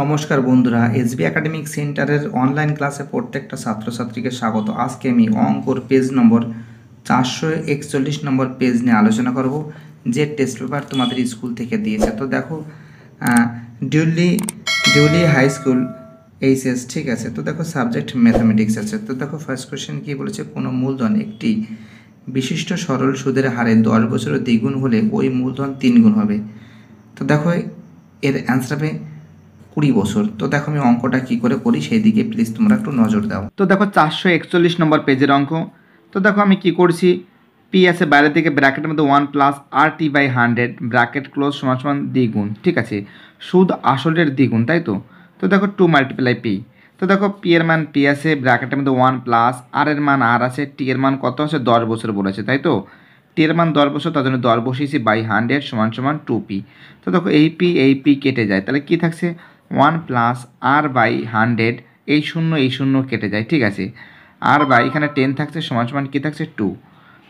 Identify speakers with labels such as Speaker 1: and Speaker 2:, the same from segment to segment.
Speaker 1: নমস্কার বন্ধুরা SB academic সেন্টারের অনলাইন ক্লাসে প্রত্যেকটা ছাত্রছাত্রীকে স্বাগত আজকে আমি অঙ্কর পেজ নম্বর চারশো একচল্লিশ নম্বর পেজ নিয়ে আলোচনা করব যে টেস্ট পেপার তোমাদের স্কুল থেকে দিয়েছে তো দেখো duly duly high school HS ঠিক আছে তো দেখো সাবজেক্ট ম্যাথামেটিক্স আছে তো দেখো ফার্স্ট কোয়েশ্চেন কী বলেছে কোনো মূলধন একটি বিশিষ্ট সরল সুদের হারে দশ বছরের দ্বিগুণ হলে ওই মূলধন তিনগুণ হবে তো দেখো এর অ্যান্সার হবে কুড়ি বছর তো দেখো আমি অঙ্কটা কি করে করি সেই দিকে প্লিজ তোমরা একটু নজর দাও তো দেখো চারশো একচল্লিশ নম্বর পেজের অঙ্ক তো দেখো আমি কি করছি পি আছে বাইরের দিকে ব্র্যাকেটের মধ্যে one plus R T by hundred bracket close সমান সমান দ্বিগুণ ঠিক আছে সুদ আসলের দ্বিগুণ তাই তো তো দেখো টু মাল্টিপ্লাই পি তো দেখো পি এর মান পি আছে ব্র্যাকেটের মধ্যে ওয়ান প্লাস আর এর মান আর আছে টি এর মান কত আছে দশ বছর বলেছে তাই তো টি এর মান দশ বছর তার জন্য দশ বসিয়েছি বাই হান্ড্রেড সমান সমান টু পি তো দেখো এই পি এই পি কেটে যায় তাহলে কী থাকছে one plus R by hundred এই শূন্য এই শূন্য কেটে যায় ঠিক আছে আর বাই এখানে টেন থাকছে সমান সমান কী থাকছে টু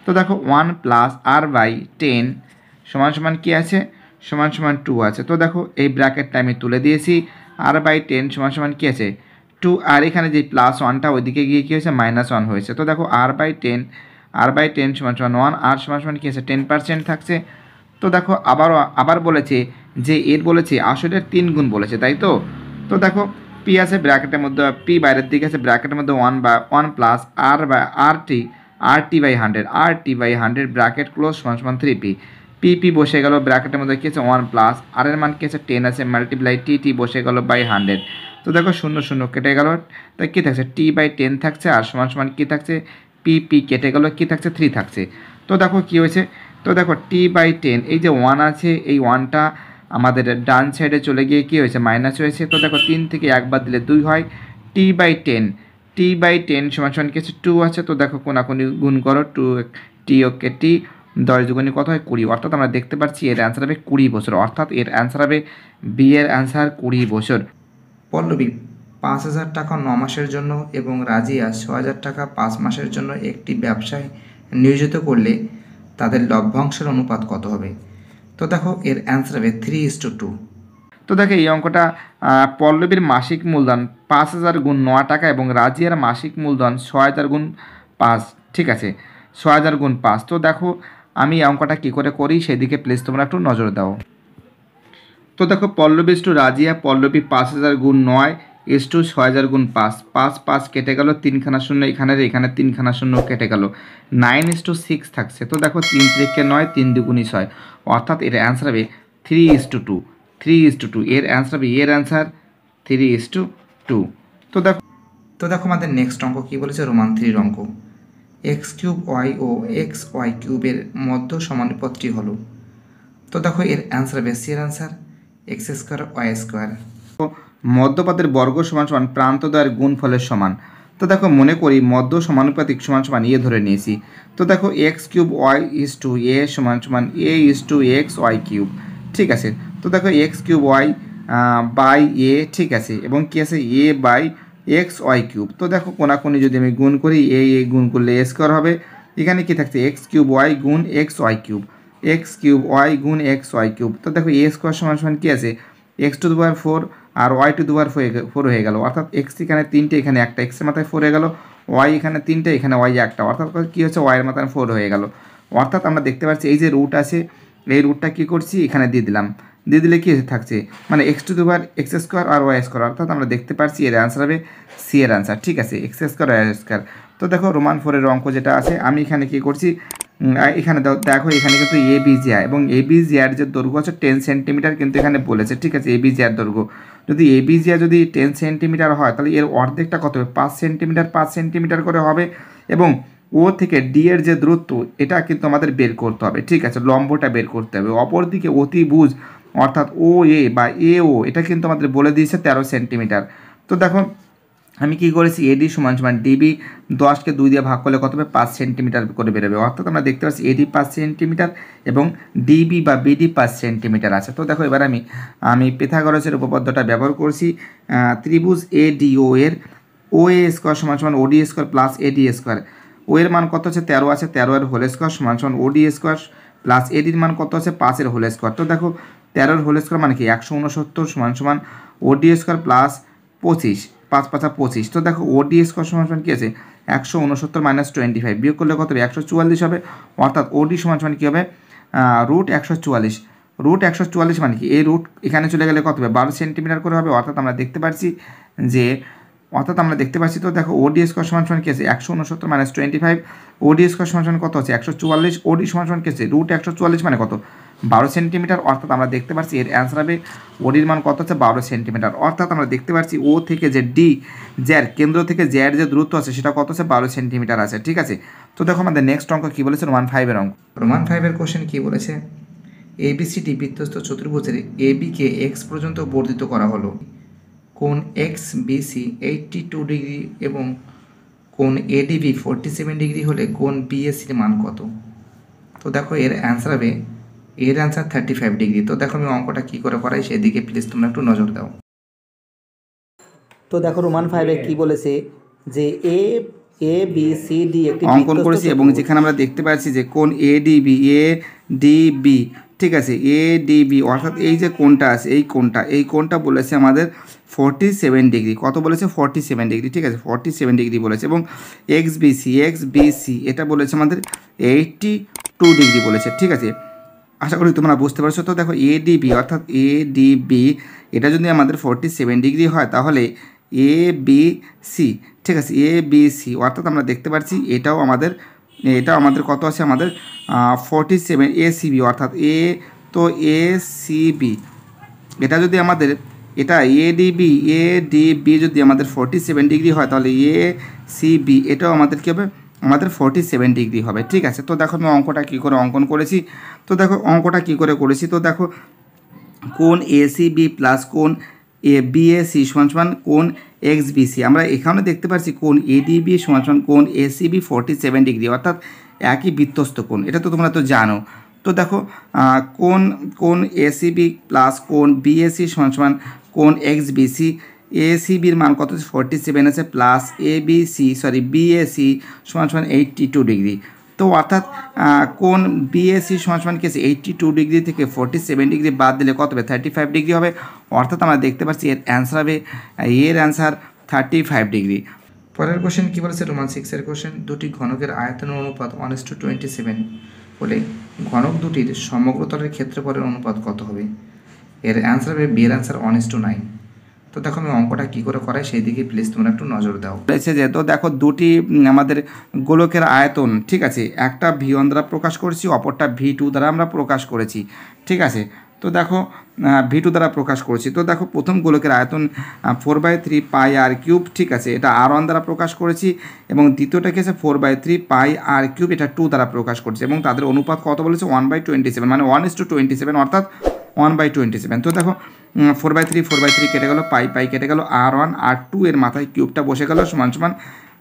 Speaker 1: তো দেখো one plus R by ten সমান সমান কী আছে সমান সমান টু আছে তো দেখো এই ব্র্যাকেটটা আমি তুলে দিয়েছি আর বাই টেন সমান সমান কী আছে টু আর এখানে যে প্লাস ওয়ানটা ওইদিকে গিয়ে কী হয়েছে মাইনাস ওয়ান হয়েছে তো দেখো R by ten R by ten সমান সমান ওয়ান আর সমান সমান কী আছে টেন পার্সেন্ট থাকছে তো দেখো আবারও আবার বলেছে যে এর বলেছে আসলের তিন গুণ বলেছে তাই তো তো দেখো পি আছে ব্র্যাকেটের মধ্যে পি বাইরের দিকে আছে ব্র্যাকেটের মধ্যে ওয়ান বা ওয়ান প্লাস আর বা R T R T by hundred R T by hundred bracket close সমান সমান থ্রি পি পি পি বসে গেল ব্র্যাকেটের মধ্যে কী আছে ওয়ান প্লাস আর এর মান কী আছে টেন আছে মাল্টিপ্লাই টি টি বসে গেল বাই হান্ড্রেড তো দেখো শূন্য শূন্য কেটে গেল তাই কী থাকছে টি বাই টেন থাকছে আর সমান সমান কী থাকছে পি পি কেটে গেল কী থাকছে থ্রি থাকছে তো দেখো কী হয়েছে তো দেখো টি বাই টেন এই যে ওয়ান আছে এই ওয়ানটা আমাদের ডান সাইডে চলে গিয়ে কী হয়েছে মাইনাস হয়েছে তো দেখো তিন থেকে একবার দিলে দুই হয় T by ten T by ten সমান সমান কিছু টু আছে তো দেখো কোনাকুনি গুণ করো টু টি ওকে টি দশ দুগুণে কত হয় কুড়ি অর্থাৎ আমরা দেখতে পাচ্ছি এর অ্যান্সার হবে কুড়ি বছর অর্থাৎ এর অ্যান্সার হবে বি এর অ্যান্সার কুড়ি বছর পল্লবী পাঁচ হাজার টাকা ন মাসের জন্য এবং রাজিয়া ছ হাজার টাকা পাঁচ মাসের জন্য একটি ব্যবসায় নিয়োজিত করলে তাদের লভ্যাংশের অনুপাত কত হবে তো দেখো এর অ্যান্সার হবে থ্রি ইস টু টু তো দেখো এই অঙ্কটা পল্লবীর মাসিক মূলধন পাঁচ হাজার গুণ ন টাকা এবং রাজিয়ার মাসিক মূলধন ছয় হাজার গুণ পাঁচ ঠিক আছে ছয় হাজার গুণ পাঁচ তো দেখো আমি এই অঙ্কটা কী করে করি সেদিকে প্লিজ তোমরা একটু নজর দাও তো দেখো পল্লবী টু রাজিয়া পল্লবী পাঁচ হাজার গুণ নয় এস টু ছয় হাজার গুণ পাঁচ পাঁচ পাঁচ কেটে গেল তিনখানা শূন্য এখানের এখানে তিনখানা শূন্য কেটে গেল নাইন এস টু সিক্স থাকছে তো দেখো তিন তিরিখে নয় তিন দুগুণি ছয় অর্থাৎ এর অ্যান্সার হবে three is two two three is two two এর অ্যান্সার হবে এর answer three is two two তো দেখো তো দেখো আমাদের নেক্সট অঙ্ক কী বলেছে রোমান থ্রির অঙ্ক এক্স কিউব ওয়াই ও এক্স ওয়াই কিউবের মধ্য সমানপত্রটি হলো তো দেখো এর অ্যান্সার হবে সি এর answer X square Y square মধ্যপাতের বর্গ সমান সমান প্রান্তদয়ের গুণফলের সমান তো দেখো মনে করি মধ্য সমানুপাতিক সমান সমান এ ইয়ে ধরে নিয়েছি তো দেখো X cube Y is to A সমান সমান A is to x Y cube ঠিক আছে তো দেখো X cube Y by A ঠিক আছে এবং কি আছে A by X Y cube তো দেখো কোনাকোনি যদি আমি গুণ করি এ এ গুণ করলে এ স্কোয়ার হবে এখানে কি থাকছে এক্স কিউব ওয়াই গুণ X Y cube X cube Y গুণ এক্স ওয়াই কিউব তো দেখো এ স্কোয়ার সমান সমান কী আছে এক্স টু দু পাওয়ার ফোর আর ওয়াই টু দুবার ফোর হয়ে গেল অর্থাৎ এক্স এখানে তিনটে এখানে একটা এক্সের মাথায় ফোর হয়ে গেল ওয়াই এখানে তিনটে এখানে ওয়াই একটা অর্থাৎ কী হচ্ছে ওয়াইয়ের মাথায় ফোর হয়ে গেল অর্থাৎ আমরা দেখতে পাচ্ছি এই যে রুট আছে এই রুটটা কী করছি এখানে দিয়ে দিলাম দিয়ে দিলে কী থাকছে মানে এক্স টু দুবার এক্স স্কোয়ার আর ওয়াই স্কোয়ার অর্থাৎ আমরা দেখতে পাচ্ছি এর অ্যান্সার হবে সি এর অ্যান্সার ঠিক আছে এক্স স্কোয়ার ওয়াই স্কোয়ার তো দেখো রোমান ফোরের অঙ্ক যেটা আছে আমি এখানে কী করছি এখানে দেখো এখানে কিন্তু এ বি জিয়া এবং এ বি জিয়ার যে দৈর্ঘ্য আছে টেন সেন্টিমিটার কিন্তু এখানে বলেছে ঠিক আছে এ বি জিয়ার দৈর্ঘ্য যদি এবিজিয়া যদি টেন সেন্টিমিটার হয় তাহলে এর অর্ধেকটা কত হবে পাঁচ সেন্টিমিটার পাঁচ সেন্টিমিটার করে হবে এবং ও থেকে ডি এর যে দূরত্ব এটা কিন্তু আমাদের বের করতে হবে ঠিক আছে লম্বটা বের করতে হবে অপরদিকে অতিভুজ অর্থাৎ ও এ বা এ ও এটা কিন্তু আমাদের বলে দিয়েছে তেরো সেন্টিমিটার তো দেখো আমি কি করেছি এডি সমান সমান ডিবি দশকে দুই দিয়ে ভাগ করলে কত হবে পাঁচ সেন্টিমিটার করে বেরোবে অর্থাৎ আমরা দেখতে পাচ্ছি এডি পাঁচ সেন্টিমিটার এবং ডিবি বা বিডি পাঁচ সেন্টিমিটার আছে তো দেখো এবার আমি আমি পেথাগরসের উপপাদ্যটা ব্যবহার করছি ত্রিভুজ এডিও এর ও এ স্কোয়ার সমান সমান OD square plus AD square ও এর মান কত আছে তেরো আছে তেরো এর হোল স্কোয়ার সমান সমান ওডি স্কোয়ার প্লাস এডির মান কত আছে পাঁচের হোল স্কোয়ার তো দেখো তেরোর হোল স্কোয়ার মানে কি একশো উনসত্তর সমান সমান ওডি স্কোয়ার প্লাস পঁচিশ পাঁচ পাঁচা পঁচিশ তো দেখো ওডিএস স্কোয়ার সমান সমান কী আছে একশো উনসত্তর মাইনাস টোয়েন্টি ফাইভ বিয়োগ করলে কত হবে একশো চুয়াল্লিশ হবে অর্থাৎ ওডি সমান সমান মানে কী হবে রুট একশো চুয়াল্লিশ রুট একশো চুয়াল্লিশ মানে কি এই রুট এখানে চলে গেলে কত হবে বারো সেন্টিমিটার করে হবে অর্থাৎ আমরা দেখতে পাচ্ছি যে অর্থাৎ আমরা দেখতে পাচ্ছি তো দেখো ওডি স্কোয়ার সমান সমান কী আছে একশো উনসত্তর minus twenty five ODS square সমান সমান কত আছে একশো চুয়াল্লিশ ওডি সমান সমান কী আছে রুট একশো চুয়াল্লিশ মানে কত বারো সেন্টিমিটার অর্থাৎ আমরা দেখতে পারছি এর অ্যান্সার হবে ওডির মান কত হচ্ছে বারো সেন্টিমিটার অর্থাৎ আমরা দেখতে পাচ্ছি ও থেকে যে ডি জ্যার কেন্দ্র থেকে জ্যার যে দূরত্ব আছে সেটা কত আছে বারো সেন্টিমিটার আছে ঠিক আছে তো দেখো আমাদের নেক্সট অঙ্ক কী বলেছে রোমান ফাইভের অঙ্ক রোমান ফাইভের কোশ্চেন কী বলেছে এবিসিটি বিধ্বস্ত চতুর্ভুজের এবিকে এক্স পর্যন্ত বর্ধিত করা হলো কোন X BC eighty two degree এবং কোন এডিবি ফোরটি সেভেন ডিগ্রি হলে কোন বিএসির মান কত তো দেখো এর অ্যান্সার হবে এর অ্যান্সার থার্টি ফাইভ ডিগ্রি তো দেখো আমি অঙ্কটা কী করে করাই সেদিকে প্লিজ তোমরা একটু নজর দাও তো দেখো রোমান ফাইভে কি বলেছে যে A A B C D একটি অঙ্কন করেছি এবং যেখানে আমরা দেখতে পাচ্ছি যে কোন A D B A D B ঠিক আছে এ ডি বি অর্থাৎ এই যে কোনটা আছে এই কোনটা এই কোনটা বলেছে আমাদের ফর্টি সেভেন ডিগ্রি কত বলেছে ফর্টি সেভেন ডিগ্রি ঠিক আছে ফর্টি সেভেন ডিগ্রি বলেছে এবং X B C X B C এটা বলেছে আমাদের এইটটি টু ডিগ্রি বলেছে ঠিক আছে আশা করি তোমরা বুঝতে পারছো তো দেখো এ ডিবি অর্থাৎ এ ডিবি এটা যদি আমাদের ফোরটি সেভেন ডিগ্রি হয় তাহলে এ বি সি ঠিক আছে এ বি সি অর্থাৎ আমরা দেখতে পাচ্ছি এটাও আমাদের এটাও আমাদের কত আছে আমাদের ফোরটি সেভেন এ সিবি অর্থাৎ এ তো এ সিবি এটা যদি আমাদের এটা এ ডিবি এ ডিবি যদি আমাদের ফোরটি সেভেন ডিগ্রি হয় তাহলে এ সিবি এটাও আমাদের কী হবে আমাদের ফোরটি সেভেন ডিগ্রি হবে ঠিক আছে তো দেখো আমি অঙ্কটা কী করে অঙ্কন করেছি তো দেখো অঙ্কটা কী করে করেছি তো দেখো কোন এসি বি প্লাস কোন এ বি এ সি সমান সমান কোন এক্স সি আমরা এখানে দেখতে পাচ্ছি কোন এডিবি সমান সমান কোন এসিবি ফোরটি সেভেন ডিগ্রি অর্থাৎ একই বৃত্তস্থ কোন এটা তো তোমরা তো জানো তো দেখো কোন কোন এসিবি প্লাস কোন বিএসি সমান সমান কোন এক্স সি এসিবির মান কত আছে ফোরটি সেভেন আছে plus A B C sorry BAC সমান সমান এইটটি টু ডিগ্রি তো অর্থাৎ কোন বিএসি সমান সমান কেস এইটটি টু ডিগ্রি থেকে ফোরটি সেভেন ডিগ্রি বাদ দিলে কত হবে থার্টি ফাইভ ডিগ্রি হবে অর্থাৎ আমরা দেখতে পাচ্ছি এর অ্যান্সার হবে এর অ্যান্সার থার্টি ফাইভ ডিগ্রি পরের কোশ্চেন কী বলেছে রোমান সিক্সের কোশ্চেন দুটি ঘনকের আয়তন অনুপাত ওয়ান টু টোয়েন্টি সেভেন বলে ঘনক দুটির সমগ্রতলের পরের অনুপাত কত হবে এর অ্যান্সার হবে B answer one to nine তো দেখো আমি অঙ্কটা কী করে করাই সেই দিকে প্লিজ তোমরা একটু নজর দাও রয়েছে যে তো দেখো দুটি আমাদের গোলকের আয়তন ঠিক আছে একটা ভি ওয়ান দ্বারা প্রকাশ করেছি অপরটা ভি টু দ্বারা আমরা প্রকাশ করেছি ঠিক আছে তো দেখো ভি টু দ্বারা প্রকাশ করেছি তো দেখো প্রথম গোলকের আয়তন four by three pi R cube ঠিক আছে এটা আর ওয়ান দ্বারা প্রকাশ করেছি এবং দ্বিতীয়টা আছে four by three pi R cube এটা টু দ্বারা প্রকাশ করছে এবং তাদের অনুপাত কত বলেছে ওয়ান বাই টোয়েন্টি সেভেন মানে one is to twenty seven অর্থাৎ ওয়ান বাই টোয়েন্টি সেভেন তো দেখো four by three four by three কেটে গেলো পাই পাই কেটে গেলো আর ওয়ান আর টু এর মাথায় কিউবটা বসে গেল সমান সমান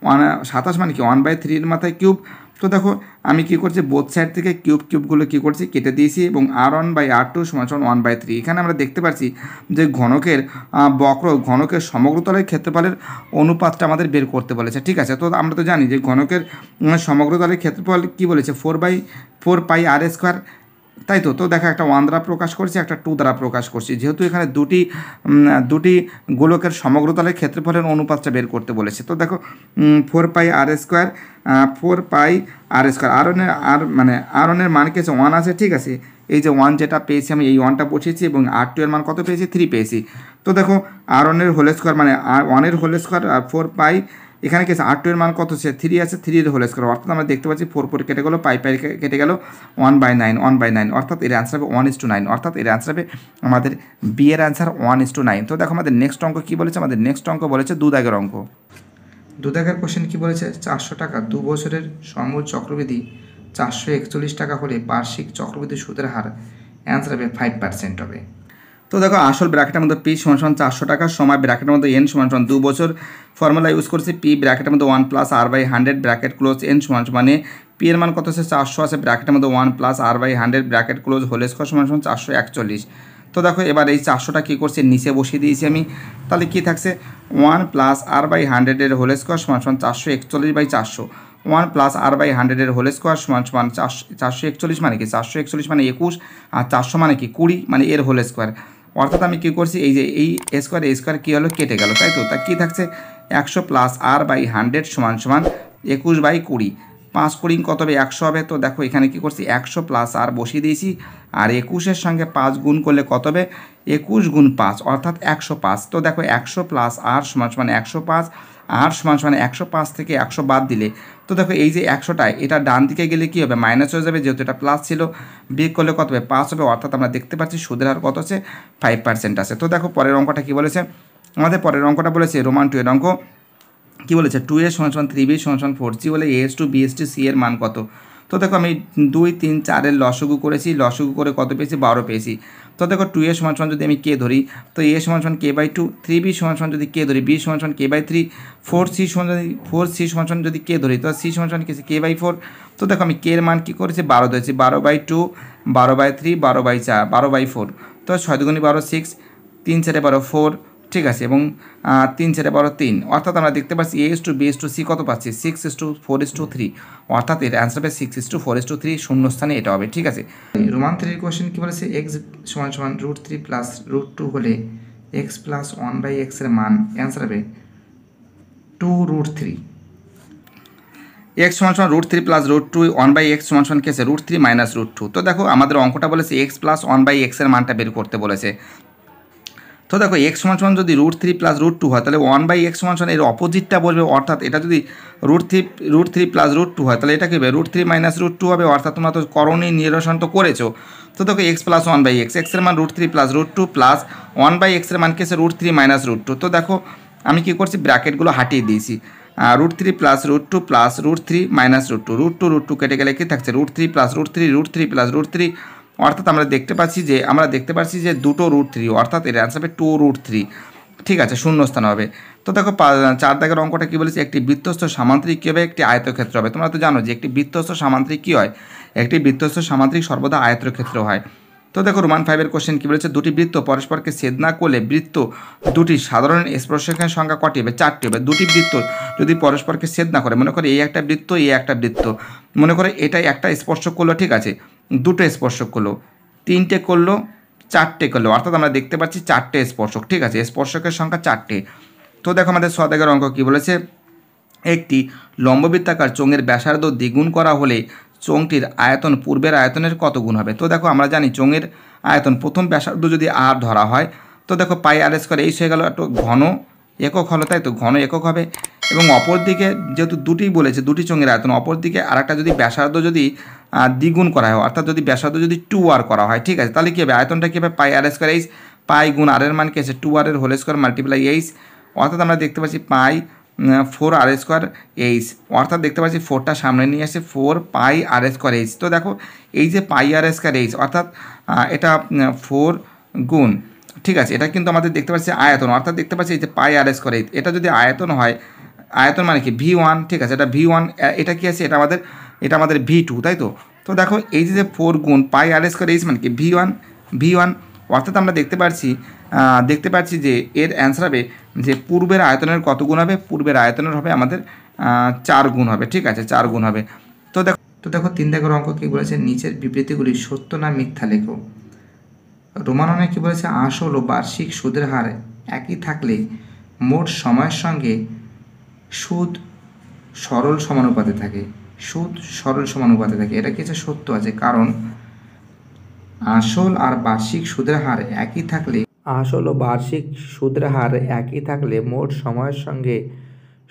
Speaker 1: ওয়ান সাতাশ মানে কি ওয়ান বাই থ্রির মাথায় কিউব তো দেখো আমি কী করছি বোথ সাইড থেকে কিউব কিউবগুলো কী করছি কেটে দিয়েছি এবং R one by R two সমান সমান ওয়ান বাই থ্রি এখানে আমরা দেখতে পাচ্ছি যে ঘনকের বক্র ঘনকের সমগ্রতলের ক্ষেত্রফলের অনুপাতটা আমাদের বের করতে বলেছে ঠিক আছে তো আমরা তো জানি যে ঘনকের সমগ্রতলের ক্ষেত্রফল কী বলেছে four by four pi R square তাই তো তো দেখা একটা ওয়ান দ্বারা প্রকাশ করছি একটা টু দ্বারা প্রকাশ করছি যেহেতু এখানে দুটি দুটি গোলকের সমগ্র তালের ক্ষেত্রফলের অনুপাতটা বের করতে বলেছে তো দেখো four pi R square four pi R square R ওনের আর মানে আর ওনের মান কেছে ওয়ান আছে ঠিক আছে এই যে ওয়ান যেটা পেয়েছি আমি এই ওয়ানটা বসিয়েছি এবং আর টু এর মান কত পেয়েছি থ্রি পেয়েছি তো দেখো মানে আর ওনের হোল স্কোয়ার মানে আর ওয়ানের whole square R four pi এখানে কেছে আর টু এর মান কত আছে থ্রি আছে থ্রির হোল স্কোয়ার অর্থাৎ আমরা দেখতে পাচ্ছি ফোর ফোর কেটে গেলো পাই পাই কেটে গেল one by nine one by nine অর্থাৎ এর অ্যান্সার হবে ওয়ান ইস টু নাইন অর্থাৎ এর অ্যান্সার হবে আমাদের বি এর answer one is to nine তো দেখো আমাদের নেক্সট অঙ্ক কী বলেছে আমাদের নেক্সট অঙ্ক বলেছে দু দাগের অঙ্ক দু দাগের কোশ্চেন কী বলেছে চারশো টাকা দু বছরের সমূল চক্রবৃদ্ধি চারশো একচল্লিশ টাকা হলে বার্ষিক চক্রবৃদ্ধি সুদের হার অ্যান্সার হবে ফাইভ পার্সেন্ট হবে তো দেখো আসল ব্র্যাকেটের মধ্যে পি সমান সমান চারশো টাকা সময় ব্র্যাকেটের মধ্যে এন সমান সমান দু বছর ফর্মুলা ইউজ করছি পি ব্র্যাকেটের মধ্যে one plus R by hundred bracket close N সমান মানে পি এর মান কত আছে চারশো আছে ব্র্যাকেটের মধ্যে one plus R by hundred bracket close whole square সমান সমান চারশো একচল্লিশ তো দেখো এবার এই চারশোটা কী করছে নিচে বসিয়ে দিয়েছি আমি তাহলে কী থাকছে ওয়ান প্লাস আর বাই হান্ড্রেডের হোল স্কোয়ার সমান সমান চারশো একচল্লিশ বাই চারশো ওয়ান প্লাস আর বাই হান্ড্রেডের হোল স্কোয়ার সমান সমান চারশো চারশো একচল্লিশ মানে কি চারশো একচল্লিশ মানে একুশ আর চারশো মানে কি কুড়ি মানে এর হোল স্কোয়ার অর্থাৎ আমি কি করছি এই যে এই স্কোয়ার এই স্কোয়ার কী হলো কেটে গেল তাই তো তা কী থাকছে একশো প্লাস আর বাই হান্ড্রেড সমান সমান একুশ বাই কুড়ি পাঁচ কুড়ি কত হবে একশো হবে তো দেখো এখানে কি করছি একশো প্লাস আর বসিয়ে দিয়েছি আর একুশের সঙ্গে পাঁচ গুণ করলে কত হবে একুশ গুণ পাঁচ অর্থাৎ একশো পাঁচ তো দেখো একশো প্লাস আর সমান সমান একশো পাঁচ আর সমান সমান একশো পাঁচ থেকে একশো বাদ দিলে তো দেখো এই যে একশোটা এটা ডান দিকে গেলে কি হবে মাইনাস হয়ে যাবে যেহেতু এটা প্লাস ছিল বিয়োগ করলে কত হবে পাঁচ হবে অর্থাৎ আমরা দেখতে পাচ্ছি সুদের হার কত আছে ফাইভ পার্সেন্ট আছে তো দেখো পরের অঙ্কটা কি বলেছে আমাদের পরের অঙ্কটা বলেছে রোমান টু এর অঙ্ক কী বলেছে টু এর সমান সমান থ্রি বি সমান সমান ফোর জি বলে এস টু বিএস সি এর মান কত তো দেখো আমি দুই তিন চারের লসগু করেছি লসগু করে কত পেয়েছি বারো পেয়েছি তো দেখো টু এ সমান সমান যদি আমি কে ধরি তো এ সমান সমান K by two three B সমান সমান যদি কে ধরি বি সমান সমান K by three four C সমান যদি ফোর সি সমান সমান যদি কে ধরি তো সি সমান সমান কে কে বাই ফোর তো দেখো আমি কে এর মান কী করেছি বারো ধরেছি বারো বাই টু বারো বাই থ্রি বারো বাই চার বারো বাই ফোর তো ছয় দুগুণি বারো সিক্স তিন চারে বারো ফোর ঠিক আছে এবং তিন চারে বারো তিন অর্থাৎ আমরা দেখতে পাচ্ছি A is to B is to C কত পাচ্ছি six is to four is to three অর্থাৎ এর অ্যান্সার হবে six is to four is to three শূন্যস্থানে এটা হবে ঠিক আছে রোমান থ্রির কোয়েশন কী বলেছে এক্স সমান সমান root three plus root two হলে এক্স প্লাস ওয়ান বাই এক্সের মান অ্যান্সার হবে টু রুট থ্রি এক্স সমান সমান root three plus root two one by X সমান সমান কেসে root three minus root two তো দেখো আমাদের অঙ্কটা বলেছে এক্স প্লাস ওয়ান বাই এক্সের মানটা বের করতে বলেছে তো দেখো এক্স সমান সমান যদি root three plus root two হয় তাহলে ওয়ান বাই এক্স সমান সমান এর অপোজিটটা বলবে অর্থাৎ এটা যদি root three root three plus root two হয় তাহলে এটা কী হবে root three minus root two হবে অর্থাৎ তোমরা তো করণী নিরসন তো করেছো তো দেখো x plus one by X এক্সের মান root three plus root two plus one by এক্সের মান কেসে root three minus root two তো দেখো আমি কী করছি ব্র্যাকেটগুলো হাটিয়ে দিয়েছি root three plus root two plus root three minus root two root two root two কেটে গেলে কী থাকছে root three plus root three root three plus root three অর্থাৎ আমরা দেখতে পাচ্ছি যে আমরা দেখতে পাচ্ছি যে দুটো রুট থ্রি অর্থাৎ এর অ্যান্সার হবে টু রুট থ্রি ঠিক আছে শূন্যস্থান হবে তো দেখো চার দাগের অঙ্কটা কী বলেছে একটি বৃত্তস্থ সামান্তরিক কী হবে একটি আয়তক্ষেত্র হবে তোমরা তো জানো যে একটি বৃত্তস্থ সামান্তরিক কী হয় একটি বৃত্তস্থ সামান্তরিক সর্বদা আয়তক্ষেত্র হয় তো দেখো রোমান ফাইভের কোশ্চেন কী বলেছে দুটি বৃত্ত পরস্পরকে ছেদ না করলে বৃত্ত দুটি সাধারণ স্পর্শকের সংখ্যা কটি হবে চারটি হবে দুটি বৃত্ত যদি পরস্পরকে ছেদ না করে মনে করে এই একটা বৃত্ত এই একটা বৃত্ত মনে করে এটা একটা স্পর্শ করলো ঠিক আছে দুটো স্পর্শক করলো তিনটে করলো চারটে করলো অর্থাৎ আমরা দেখতে পাচ্ছি চারটে স্পর্শক ঠিক আছে স্পর্শকের সংখ্যা চারটে তো দেখো আমাদের সদাগের অঙ্ক কী বলেছে একটি লম্ববৃত্তাকার চোঙের ব্যাসার্ধ দ্বিগুণ করা হলে চোঙটির আয়তন পূর্বের আয়তনের কত গুণ হবে তো দেখো আমরা জানি চোঙের আয়তন প্রথম ব্যাসার্ধ যদি আর ধরা হয় তো দেখো পাই আর করে এই হয়ে গেল একটু ঘন একক হলো তাই তো ঘন একক হবে এবং অপর দিকে যেহেতু দুটি বলেছে দুটি চোঙের আয়তন অপর দিকে আর একটা যদি ব্যাসার্ধ যদি দ্বিগুণ করা হয় অর্থাৎ যদি ব্যাসার্ধ যদি টু আর করা হয় ঠিক আছে তাহলে কী হবে আয়তনটা কী হবে পাই আর স্কোয়ার এইচ পাই গুণ আর এর মান কী আছে টু আরের হোল স্কোয়ার মাল্টিপ্লাই এইচ অর্থাৎ আমরা দেখতে পাচ্ছি pi four R square H অর্থাৎ দেখতে পাচ্ছি ফোরটা সামনে নিয়ে আসে four pi R square H তো দেখো এই যে পাই আর স্কোয়ার এইচ অর্থাৎ এটা ফোর গুণ ঠিক আছে এটা কিন্তু আমাদের দেখতে পাচ্ছি আয়তন অর্থাৎ দেখতে পাচ্ছি এই যে পাই আর স্কোয়ার এইচ এটা যদি আয়তন হয় আয়তন মানে কি ভি ওয়ান ঠিক আছে এটা ভি ওয়ান এটা কী আছে এটা আমাদের এটা আমাদের ভি টু তাই তো তো দেখো এই যে ফোর গুণ পাই আর স্কোয়ার এইচ মানে কি ভি ওয়ান ভি ওয়ান অর্থাৎ আমরা দেখতে পাচ্ছি দেখতে পাচ্ছি যে এর অ্যান্সার হবে যে পূর্বের আয়তনের কত গুণ হবে পূর্বের আয়তনের হবে আমাদের চার গুণ হবে ঠিক আছে চার গুণ হবে তো দেখো তো দেখো তিন দেখো অঙ্ক কী বলেছে নিচের বিবৃতিগুলি সত্য না মিথ্যা লেখো রোমাননে কী বলেছে আসল ও বার্ষিক সুদের হার একই থাকলে মোট সময়ের সঙ্গে সুদ সরল সমানুপাতে থাকে সুদ সরল সমানুপাতে থাকে এটা কিছু সত্য আছে কারণ আসল আর বার্ষিক সুদের হার একই থাকলে আসল ও বার্ষিক সুদের হার একই থাকলে মোট সময়ের সঙ্গে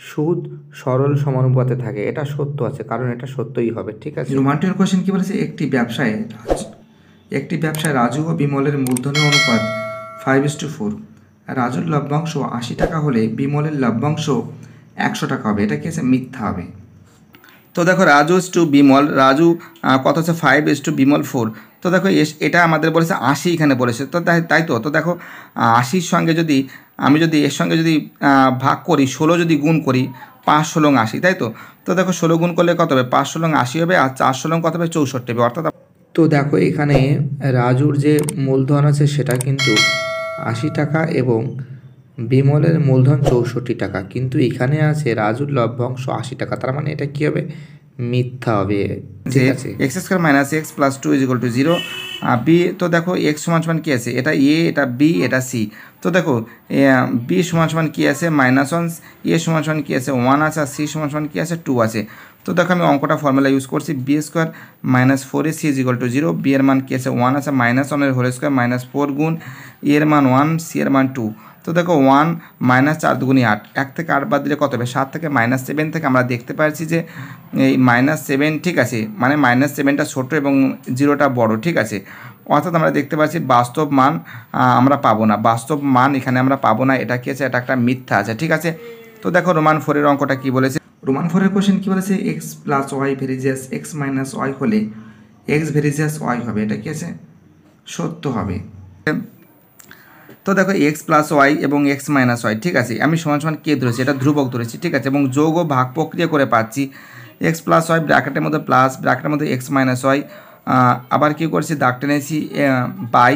Speaker 1: সুদ সরল সমানুপাতে থাকে এটা সত্য আছে কারণ এটা সত্যই হবে ঠিক আছে রোমান্টিক কোশ্চেন কি বলেছে একটি ব্যবসায় একটি ব্যবসায় রাজু ও বিমলের মূলধনের অনুপাত ফাইভ ইস টু ফোর রাজুর লভ্যাংশ আশি টাকা হলে বিমলের লভ্যাংশ একশো টাকা হবে এটা কি আছে মিথ্যা হবে তো দেখো রাজু ইস টু বিমল রাজু কত হচ্ছে five is to Bimal four তো দেখো এটা আমাদের বলেছে আশি এখানে বলেছে তো তাই তো তো দেখো আশির সঙ্গে যদি আমি যদি এর সঙ্গে যদি ভাগ করি ষোলো যদি গুণ করি পাঁচ ষোলো আশি তাই তো তো দেখো ষোলো গুণ করলে কত হবে পাঁচ ষোলো আশি হবে আর চার ষোলো কত হবে চৌষট্টি হবে অর্থাৎ তো দেখো এখানে রাজুর যে মূলধন আছে সেটা কিন্তু আশি টাকা এবং বিমলের মূলধন চৌষট্টি টাকা কিন্তু এখানে আছে রাজুর লভ্যাংশ আশি টাকা তার মানে এটা কী হবে মিথ্যা হবে ঠিক আছে x square minus x plus two is to zero b তো দেখো এক্স সমান সমান কী আছে এটা এ এটা বি এটা সি তো দেখো বি সমান সমান কী আছে মাইনাস ওয়ান এ সমান সমান কি আছে ওয়ান আছে আর সি সমান সমান কি আছে টু আছে তো দেখো আমি অঙ্কটা ফর্মুলা ইউজ করছি b square minus four a c is equal to zero b এর মান কি আছে ওয়ান আছে মাইনাস ওয়ানের হোল স্কোয়ার মাইনাস ফোর গুণ এর মান ওয়ান সি এর মান টু তো দেখো ওয়ান মাইনাস চার দুগুণী আট এক থেকে আট বাদ দিলে কত হবে সাত থেকে মাইনাস সেভেন থেকে আমরা দেখতে পাচ্ছি যে এই মাইনাস সেভেন ঠিক আছে মানে মাইনাস সেভেনটা ছোটো এবং জিরোটা বড় ঠিক আছে অর্থাৎ আমরা দেখতে পাচ্ছি বাস্তব মান আমরা পাবো না বাস্তব মান এখানে আমরা পাবো না এটা কি আছে এটা একটা মিথ্যা আছে ঠিক আছে তো দেখো রোমান ফোরের অঙ্কটা কি বলেছে রোমান ফোরের কোয়েশ্চেন কী বলেছে x plus y varies as x minus y হলে এক্স ভেরিজিয়াস ওয়াই হবে এটা কি আছে সত্য হবে তো দেখো এক্স প্লাস ওয়াই এবং এক্স মাইনাস ওয়াই ঠিক আছে আমি সমান সমান কে ধরেছি এটা ধ্রুবক ধরেছি ঠিক আছে এবং যোগ ও ভাগ প্রক্রিয়া করে পাচ্ছি এক্স প্লাস ওয়াই ব্র্যাকেটের মধ্যে প্লাস ব্র্যাকেটের মধ্যে এক্স মাইনাস ওয়াই আবার কী করেছি দাগ টেনেছি by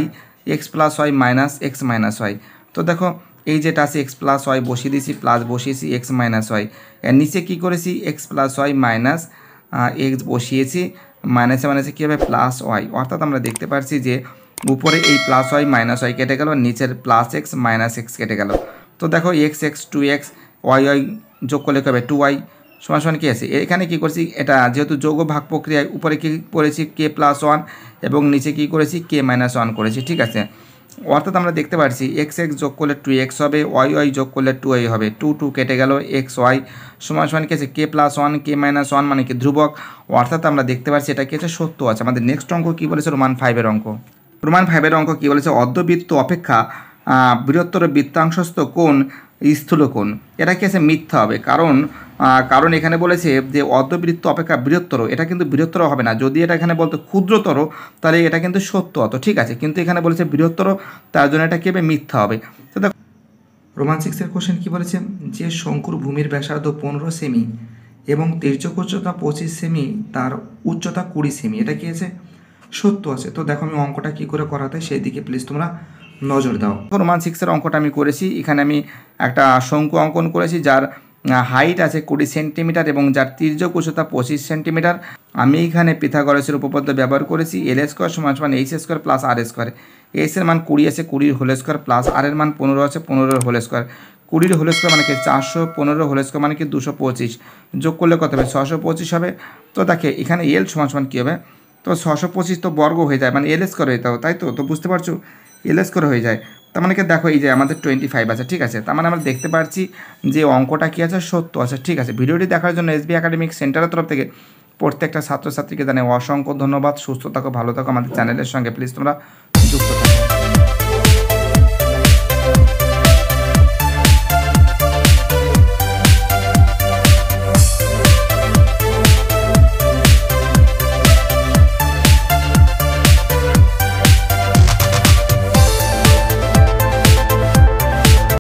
Speaker 1: x plus y minus x minus y তো দেখো এই যেটা আছে এক্স প্লাস ওয়াই বসিয়ে দিয়েছি প্লাস বসিয়েছি এক্স মাইনাস ওয়াই এর নিচে কী করেছি x plus y minus x বসিয়েছি মাইনাসে মাইনাসে কী হবে প্লাস ওয়াই অর্থাৎ আমরা দেখতে পাচ্ছি যে উপরে এই প্লাস ওয়াই মাইনাস ওয়াই কেটে গেল নিচের প্লাস এক্স মাইনাস এক্স কেটে গেল তো দেখো x x two x y y যোগ করলে কী হবে টু ওয়াই সমান সমান কী আছে এখানে কি করছি এটা যেহেতু যৌগ ভাগ প্রক্রিয়ায় উপরে কী করেছি কে প্লাস ওয়ান এবং নিচে কি করেছি কে মাইনাস ওয়ান করেছি ঠিক আছে অর্থাৎ আমরা দেখতে পাচ্ছি এক্স এক্স যোগ করলে টু এক্স হবে ওয়াই ওয়াই যোগ করলে টু ওয়াই হবে টু টু কেটে গেল এক্স ওয়াই সমান সমান আছে k plus one k minus one মানে কি ধ্রুবক অর্থাৎ আমরা দেখতে পাচ্ছি এটা আছে সত্য আছে আমাদের নেক্সট অঙ্ক কী বলেছে রোমান ফাইভের অঙ্ক প্রমাণ ফাইভের অঙ্ক কী বলেছে অর্ধবৃত্ত অপেক্ষা বৃহত্তর বৃত্তাংশস্থ কোন স্থূল কোন এটা কি আছে মিথ্যা হবে কারণ কারণ এখানে বলেছে যে অর্ধবৃত্ত অপেক্ষা বৃহত্তর এটা কিন্তু বৃহত্তর হবে না যদি এটা এখানে বলতো ক্ষুদ্রতর তাহলে এটা কিন্তু সত্য অত ঠিক আছে কিন্তু এখানে বলেছে বৃহত্তর তার জন্য এটা হবে মিথ্যা হবে রোমান সিক্সের কোশ্চেন কী বলেছে যে শঙ্কুর ভূমির ব্যাসার্ধ পনেরো সেমি এবং তীর্যক উচ্চতা পঁচিশ সেমি তার উচ্চতা কুড়ি সেমি এটা কী আছে সত্য আছে তো দেখো আমি অঙ্কটা কী করে করাতে সেই দিকে প্লিজ তোমরা নজর দাও রোমান সিক্সের অঙ্কটা আমি করেছি এখানে আমি একটা শঙ্কু অঙ্কন করেছি যার হাইট আছে কুড়ি সেন্টিমিটার এবং যার তীর্যক উচ্চতা পঁচিশ সেন্টিমিটার আমি এখানে পিথাগরসের উপপদ্য ব্যবহার করেছি এল স্কোয়ার সমান সমান h square plus r square এর মান কুড়ি আছে কুড়ির হোল স্কোয়ার প্লাস আর এর মান পনেরো আছে পনেরোর হোল স্কোয়ার কুড়ির হোল স্কোয়ার মানে কি চারশো পনেরো হোল স্কোয়ার মানে কি দুশো পঁচিশ যোগ করলে কত হবে ছশো পঁচিশ হবে তো দেখে এখানে এল সমান সমান কী হবে তো ছশো পঁচিশ তো বর্গ হয়ে যায় মানে এল স্কোয়ার হয়ে যাও তাই তো তো বুঝতে পারছো এল স্কোয়ার হয়ে যায় তার মানে কি দেখো এই যে আমাদের টোয়েন্টি ফাইভ আছে ঠিক আছে তার মানে আমরা দেখতে পাচ্ছি যে অঙ্কটা কী আছে সত্য আছে ঠিক আছে ভিডিওটি দেখার জন্য এসবি একাডেমিক সেন্টারের তরফ থেকে প্রত্যেকটা ছাত্রছাত্রীকে জানাই অসংখ্য ধন্যবাদ সুস্থ থাকো ভালো থাকো আমাদের চ্যানেলের সঙ্গে প্লিজ তোমরা যুক্ত থাকো